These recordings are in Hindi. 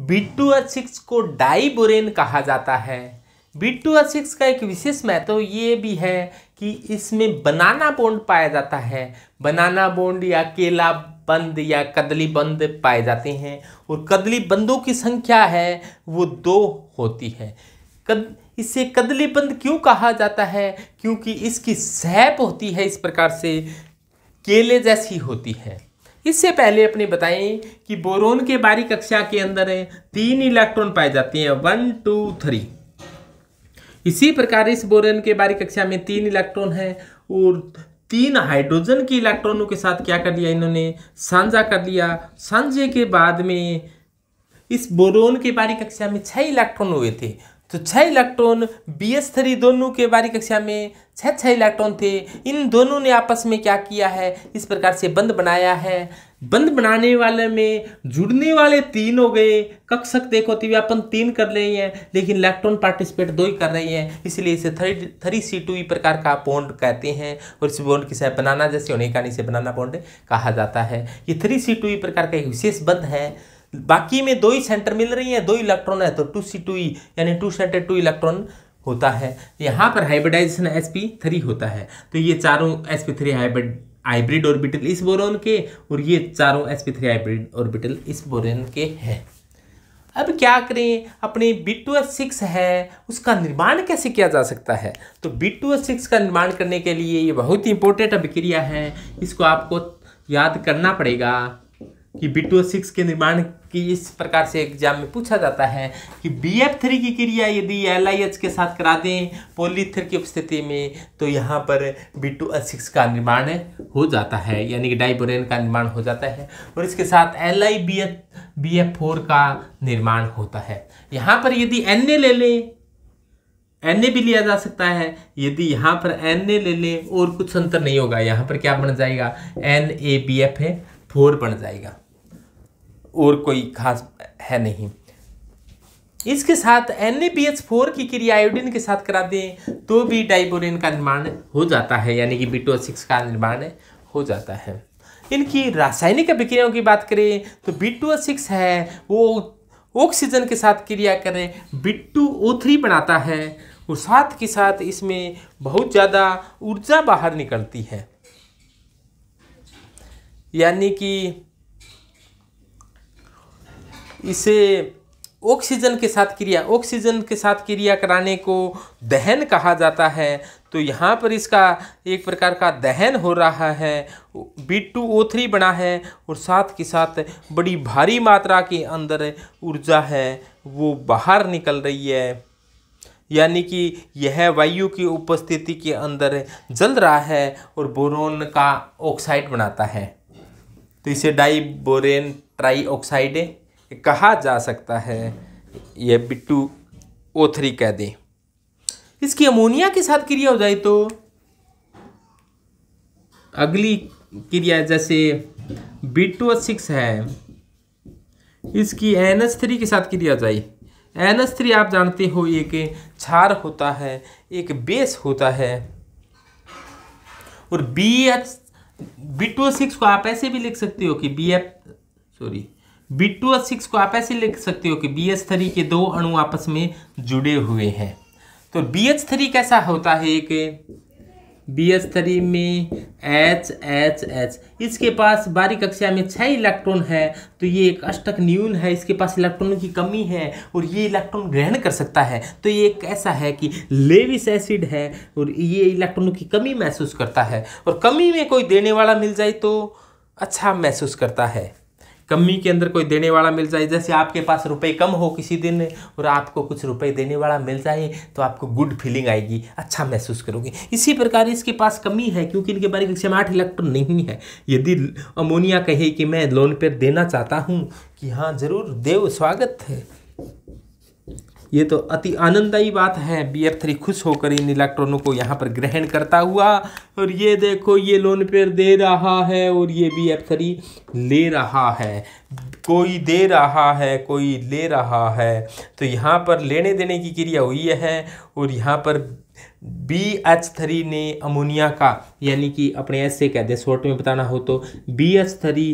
बीट एच सिक्स को डाईबोरेन कहा जाता है बीट टू एच सिक्स का एक विशेष महत्व ये भी है कि इसमें बनाना बोंड पाया जाता है बनाना बोंड या केला बंद या कदली बंद पाए जाते हैं और कदली बंदों की संख्या है वो दो होती है कद इसे कदली बंद क्यों कहा जाता है क्योंकि इसकी सैप होती है इस प्रकार से केले जैसी होती है इससे पहले अपने बताएं कि बोरोन के बारी कक्षा के अंदर तीन इलेक्ट्रॉन पाए जाते हैं वन टू थ्री इसी प्रकार इस बोरोन के बारी कक्षा में तीन इलेक्ट्रॉन है और तीन हाइड्रोजन के इलेक्ट्रॉनों के साथ क्या कर लिया इन्होंने साझा कर लिया साझे के बाद में इस बोरोन के बारी कक्षा में छह इलेक्ट्रॉन हुए थे तो छः इलेक्ट्रॉन बी एस थ्री दोनों के बारी कक्षा में छह छह इलेक्ट्रॉन थे इन दोनों ने आपस में क्या किया है इस प्रकार से बंद बनाया है बंद बनाने वाले में जुड़ने वाले तीन हो गए कक्षक देखो तो अपन तीन कर रहे हैं लेकिन इलेक्ट्रॉन पार्टिसिपेट दो ही कर रहे हैं इसलिए इसे three three C two E प्रकार का बॉन्ड कहते हैं और इस बॉन्ड की बनाना जैसे उन्हें कहानी से बनाना बॉन्ड कहा जाता है ये थ्री सी टू ई प्रकार का एक विशेष बंद है बाकी में दो ही सेंटर मिल रही है दो इलेक्ट्रॉन है तो टू सी टू ई यानी टू सेंटर टू इलेक्ट्रॉन होता है यहाँ पर हाइब्रिडाइजेशन एस पी थ्री होता है तो ये चारों S P three hybrid hybrid orbital इस बोरोन के और ये चारों S P three hybrid orbital इस बोरोन के हैं अब क्या करें अपने बी टू एस सिक्स है उसका निर्माण कैसे किया जा सकता है तो बी टू एस सिक्स का निर्माण करने के लिए ये बहुत ही इंपॉर्टेंट अभिक्रिया है इसको आपको याद करना पड़ेगा कि बी टू सिक्स के निर्माण की इस प्रकार से एग्जाम में पूछा जाता है कि बी एफ थ्री की क्रिया यदि एल आई एच के साथ करा दें पोलीथर की उपस्थिति में तो यहाँ पर बी टू सिक्स का निर्माण हो जाता है यानी कि डाइबोरेन का निर्माण हो जाता है और इसके साथ L I B F B F four का निर्माण होता है यहाँ पर यदि एन ए ले लें एन ए भी लिया जा सकता है यदि यहाँ पर एन ए ले लें और कुछ अंतर नहीं होगा यहाँ पर क्या बन जाएगा एन ए बी एफ है फोर बन जाएगा और कोई खास है नहीं इसके साथ N A B H four की क्रिया आयोडीन के साथ करा दें तो भी डाइबोरिन का निर्माण हो जाता है यानी कि बीटो सिक्स का निर्माण हो जाता है इनकी रासायनिक अभिक्रियाओं की बात करें तो बीटो सिक्स है वो ऑक्सीजन के साथ क्रिया करें बिट्टू ओ थ्री बनाता है और साथ के साथ इसमें बहुत ज़्यादा ऊर्जा बाहर निकलती है यानी कि इसे ऑक्सीजन के साथ क्रिया ऑक्सीजन के साथ क्रिया कराने को दहन कहा जाता है तो यहाँ पर इसका एक प्रकार का दहन हो रहा है बी टू ओ थ्री बना है और साथ के साथ बड़ी भारी मात्रा के अंदर ऊर्जा है वो बाहर निकल रही है यानी कि यह वायु की उपस्थिति के अंदर जल रहा है और बोरोन का ऑक्साइड बनाता है तो इसे डाई बोरेन ट्राई ऑक्साइड कहा जा सकता है यह बिट्टू ओ थ्री कह दें इसकी अमोनिया के साथ क्रिया हो जाए तो अगली क्रिया जैसे बी टू सिक्स है इसकी एन एस थ्री के साथ क्रिया हो जाए एन एस थ्री आप जानते हो एक क्षार होता है एक बेस होता है और B H B two six को आप ऐसे भी लिख सकते हो कि B F sorry B two S six को आप ऐसे लिख सकते हो कि बी एच थ्री के दो अणु आपस में जुड़े हुए हैं तो बी एच थ्री कैसा होता है एक बी एच थ्री में एच एच एच इसके पास बारी कक्षा में छः इलेक्ट्रॉन है तो ये एक अष्टक न्यून है इसके पास इलेक्ट्रॉनों की कमी है और ये इलेक्ट्रॉन ग्रहण कर सकता है तो ये एक ऐसा है कि लेविस एसिड है और ये इलेक्ट्रॉनों की कमी महसूस करता है और कमी में कोई देने वाला मिल जाए तो अच्छा महसूस करता है कमी के अंदर कोई देने वाला मिल जाए जैसे आपके पास रुपए कम हो किसी दिन और आपको कुछ रुपए देने वाला मिल जाए तो आपको गुड फीलिंग आएगी अच्छा महसूस करोगे इसी प्रकार इसके पास कमी है क्योंकि इनके बारे में आठ इलेक्ट्रॉन तो नहीं है यदि अमोनिया कहे कि मैं लोन पर देना चाहता हूँ कि हाँ ज़रूर देव स्वागत है ये तो अति आनंददायी बात है बी एफ थ्री खुश होकर इन इलेक्ट्रॉनों को यहाँ पर ग्रहण करता हुआ और ये देखो ये लोन पेयर दे रहा है और ये बी एफ थ्री ले रहा है कोई दे रहा है कोई ले रहा है तो यहाँ पर लेने देने की क्रिया हुई है और यहाँ पर बी एच थ्री ने अमोनिया का यानी कि अपने ऐसे कह दें शॉर्ट में बताना हो तो बी एच थ्री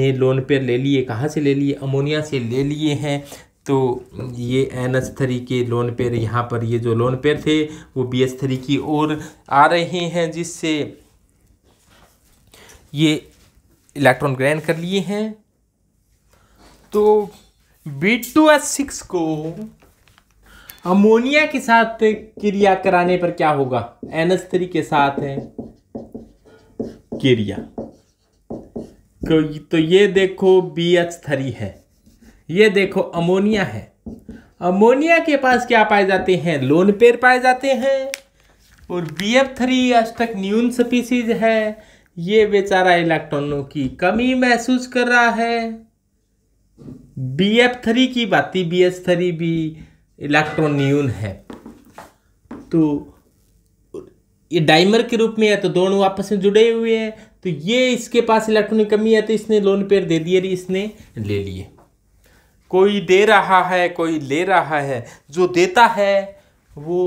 ने लोन पेयर ले लिए कहाँ से ले लिए अमोनिया से ले लिए हैं तो ये एन एच थ्री के लोन पेयर यहाँ पर ये जो लोन पेयर थे वो बी एस थ्री की ओर आ रहे हैं जिससे ये इलेक्ट्रॉन ग्रहण कर लिए हैं तो बी टू एच सिक्स को अमोनिया के साथ क्रिया कराने पर क्या होगा एन एच थ्री के साथ है क्रिया तो ये देखो बी एच थ्री है ये देखो अमोनिया है अमोनिया के पास क्या पाए जाते हैं लोन पेयर पाए जाते हैं और बी एफ थ्री आज तक न्यून स्पीसीज है ये बेचारा इलेक्ट्रॉनों की कमी महसूस कर रहा है बी एफ थ्री की बात बी एस थ्री भी इलेक्ट्रॉन न्यून है तो ये डाइमर के रूप में है तो दोनों आपस में जुड़े हुए हैं तो ये इसके पास इलेक्ट्रॉनिक कमी है तो इसने लोन पेयर दे दिए इसने ले लिए कोई दे रहा है कोई ले रहा है जो देता है वो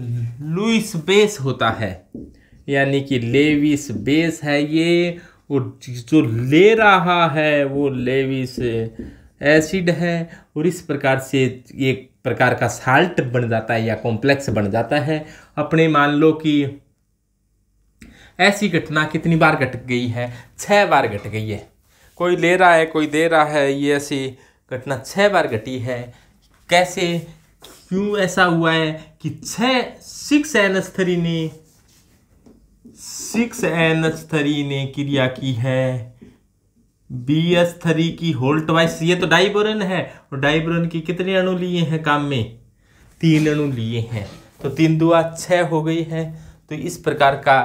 लुइस बेस होता है यानी कि लेविस बेस है ये और जो ले रहा है वो लेविस एसिड है और इस प्रकार से एक प्रकार का साल्ट बन जाता है या कॉम्प्लेक्स बन जाता है अपने मान लो कि ऐसी घटना कितनी बार घट गई है छः बार घट गई है कोई ले रहा है कोई दे रहा है ये ऐसी घटना छः बार घटी है कैसे क्यों ऐसा हुआ है कि छः सिक्स थ्री ने सिक्स थ्री ने क्रिया की है बी एस थ्री की होल्ट वाइस ये तो डाइबोरन है और डाइबोरन की कितने अणु लिए हैं काम में तीन अणु लिए हैं तो तीन दुआ छः हो गई है तो इस प्रकार का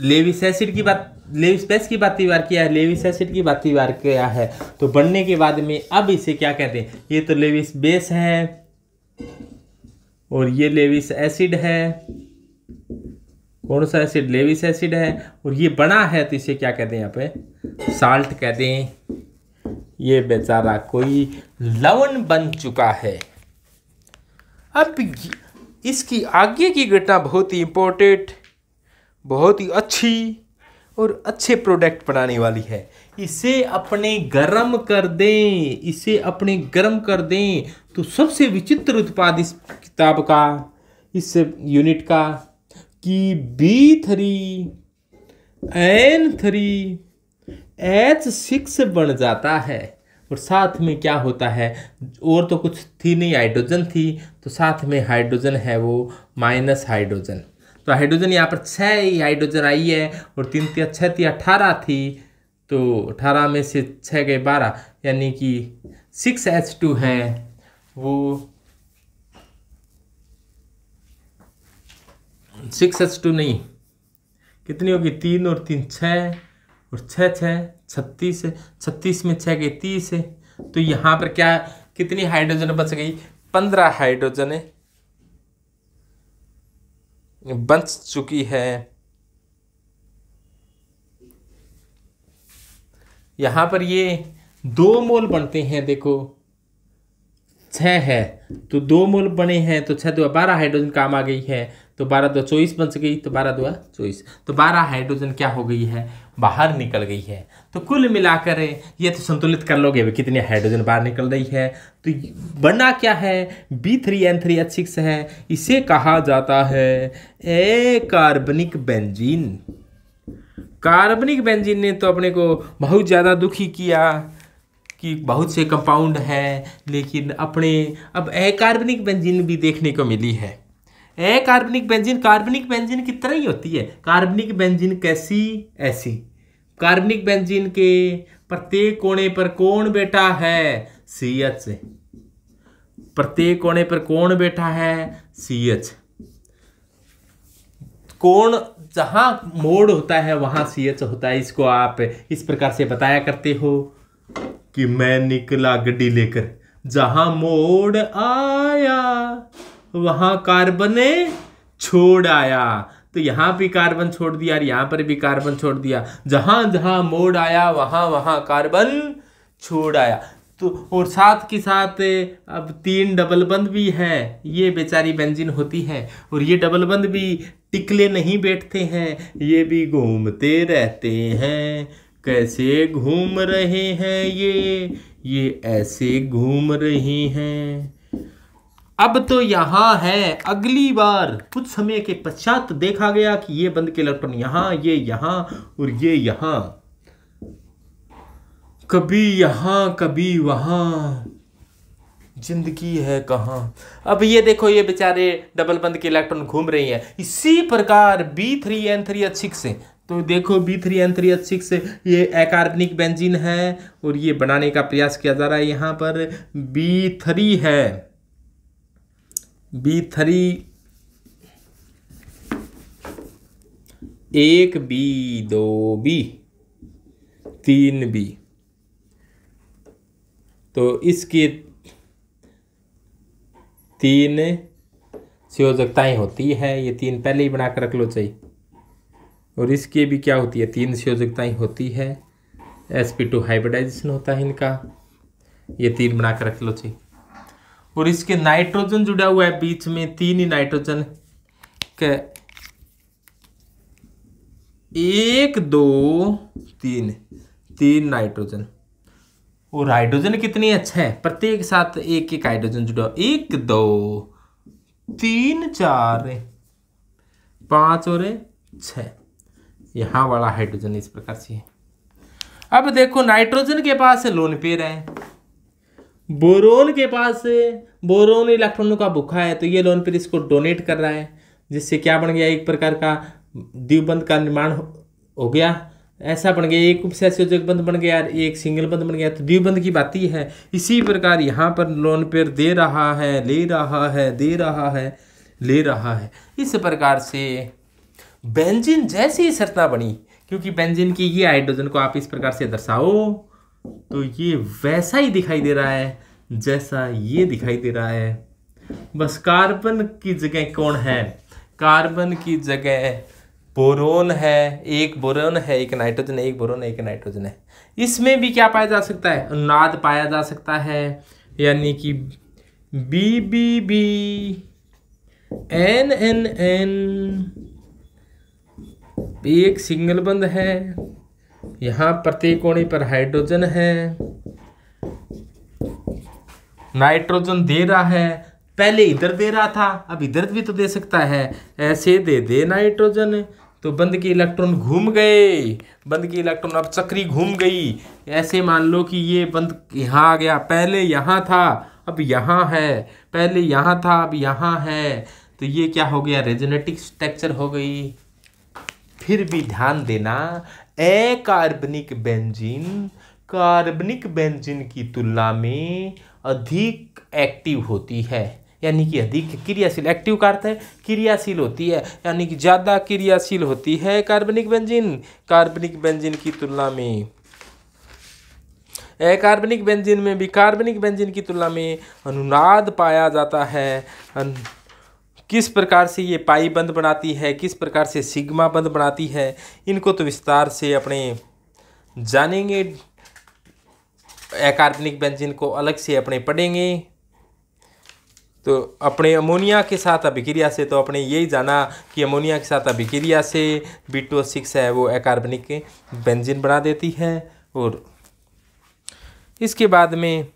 लेविस एसिड की बात लेविस बेस की बात बार किया है लेविस एसिड की बात बार किया है तो बनने के बाद में अब इसे क्या कहते हैं ये तो लेविस बेस है और ये लेविस एसिड है कौन सा एसिड लेविस एसिड है और ये बना है तो इसे क्या कहते हैं यहाँ पे साल्ट कहते हैं ये बेचारा कोई लवण बन चुका है अब इसकी आगे की घटना बहुत ही इंपॉर्टेंट बहुत ही अच्छी और अच्छे प्रोडक्ट बनाने वाली है इसे अपने गर्म कर दें इसे अपने गर्म कर दें तो सबसे विचित्र उत्पाद इस किताब का इस यूनिट का कि B three N three H six बन जाता है और साथ में क्या होता है और तो कुछ थी नहीं हाइड्रोजन थी तो साथ में हाइड्रोजन है वो माइनस हाइड्रोजन तो हाइड्रोजन यहाँ पर छः ही हाइड्रोजन आई है और तीन तीन छः तिया अठारह थी तो अठारह में से छः गए बारह यानी कि सिक्स एच टू है वो सिक्स एच टू नहीं कितनी होगी तीन और तीन छः और छः छः छत्तीस छत्तीस में छः गए तीस है तो यहाँ पर क्या कितनी हाइड्रोजन बच गई पंद्रह हाइड्रोजन है बन चुकी है यहां पर ये दो मोल बनते हैं देखो छ है तो दो मोल बने हैं तो छह दो बारह हाइड्रोजन काम आ गई है तो बारह दो चौबीस बन गई तो बारह दो चौबीस तो बारह हाइड्रोजन क्या हो गई है बाहर निकल गई है तो कुल मिलाकर ये तो संतुलित कर लोगे कितने हाइड्रोजन बाहर निकल रही है तो बना क्या है B three N three H six है इसे कहा जाता है ए कार्बनिक बेंजीन कार्बनिक बेंजीन ने तो अपने को बहुत ज़्यादा दुखी किया कि बहुत से कंपाउंड हैं लेकिन अपने अब ए कार्बनिक बेंजीन भी देखने को मिली है ए कार्बनिक बेंजीन कार्बनिक बेंजीन की तरह ही होती है कार्बनिक बेंजीन कैसी ऐसी कार्बनिक बेंजीन के प्रत्येक कोने पर कौन बैठा है सी एच प्रत्येक कोने पर कौन बैठा है सी एच कौन जहां मोड़ होता है वहां सी एच होता है इसको आप इस प्रकार से बताया करते हो कि मैं निकला गड्डी लेकर जहां मोड़ आया वहाँ कार्बन छोड़ आया तो यहाँ भी कार्बन छोड़ दिया और यहाँ पर भी कार्बन छोड़ दिया जहाँ जहाँ मोड़ आया वहाँ वहाँ कार्बन छोड़ आया तो और साथ के साथ अब तीन डबल बंद भी है ये बेचारी बेंजीन होती है और ये डबल बंद भी टिकले नहीं बैठते हैं ये भी घूमते रहते हैं कैसे घूम रहे हैं ये ये ऐसे घूम रहे हैं अब तो यहाँ है अगली बार कुछ समय के पश्चात देखा गया कि ये बंद के इलेक्ट्रॉन यहां ये यहां और ये यहां कभी यहां कभी वहां जिंदगी है कहाँ अब ये देखो ये बेचारे डबल बंद के इलेक्ट्रॉन घूम रही हैं इसी प्रकार B three N three H six है तो देखो B three N three H six ये एकार्बनिक बेंजीन है और ये बनाने का प्रयास किया जा रहा है यहाँ पर बी थ्री है बी थ्री एक बी दो बी तीन बी तो इसके तीन संयोजकताएँ होती है ये तीन पहले ही बना कर रख लो चाहिए और इसकी भी क्या होती है तीन संयोजकताएँ होती है एस पी टू हाइब्रिडाइजेशन होता है इनका ये तीन बना कर रख लो चाहिए और इसके नाइट्रोजन जुड़ा हुआ है बीच में तीन ही नाइट्रोजन के एक दो तीन तीन नाइट्रोजन और हाइड्रोजन कितनी अच्छा है प्रत्येक साथ एक एक हाइड्रोजन जुड़ा एक दो तीन चार पांच और छ यहां वाला हाइड्रोजन इस प्रकार से है अब देखो नाइट्रोजन के पास लोन पेयर है बोरोन के पास बोरोन इलेक्ट्रॉनों का भूखा है तो ये लोन पर इसको डोनेट कर रहा है जिससे क्या बन गया एक प्रकार का द्वीपबंद का निर्माण हो गया ऐसा बन गया एक उपसैस्योजक बंद बन गया एक सिंगल बंद बन गया तो द्वीपबंद की बात ही है इसी प्रकार यहाँ पर लोन पेयर दे रहा है ले रहा है दे रहा है ले रहा है इस प्रकार से बेंजिन जैसी सरता बनी क्योंकि बेंजिन की ये हाइड्रोजन को आप इस प्रकार से दर्शाओ तो ये वैसा ही दिखाई दे रहा है जैसा ये दिखाई दे रहा है बस कार्बन की जगह कौन है कार्बन की जगह बोरोन है एक बोरोन है एक नाइट्रोजन है एक बोरोन है एक नाइट्रोजन है इसमें भी क्या पाया जा सकता है अनुनाद पाया जा सकता है यानी कि B B B N N N एक सिंगल बंद है यहाँ प्रतिकोणी पर हाइड्रोजन है नाइट्रोजन दे रहा है पहले इधर दे रहा था अब इधर भी तो दे सकता है ऐसे दे दे नाइट्रोजन तो बंद के इलेक्ट्रॉन घूम गए बंद के इलेक्ट्रॉन अब चक्री घूम गई ऐसे मान लो कि ये बंद यहाँ आ गया पहले यहाँ था अब यहाँ है पहले यहाँ था अब यहाँ है तो ये क्या हो गया रेजोनेटिक स्ट्रक्चर हो गई फिर भी ध्यान देना अकार्बनिक बेंजीन कार्बनिक बेंजीन की तुलना में अधिक एक्टिव होती है यानी कि अधिक क्रियाशील एक्टिव का अर्थ है क्रियाशील होती है यानी कि ज़्यादा क्रियाशील होती है कार्बनिक बेंजीन कार्बनिक बेंजीन की तुलना में कार्बनिक बेंजीन में भी कार्बनिक बेंजीन की तुलना में अनुनाद पाया जाता है अन... किस प्रकार से ये पाई बंद बनाती है किस प्रकार से सिग्मा बंद बनाती है इनको तो विस्तार से अपने जानेंगे एकार्बनिक व्यंजन को अलग से अपने पढ़ेंगे तो अपने अमोनिया के साथ अभिक्रिया से तो अपने यही जाना कि अमोनिया के साथ अभिक्रिया से बी टू सिक्स है वो एकार्बनिक व्यंजन बना देती है और इसके बाद में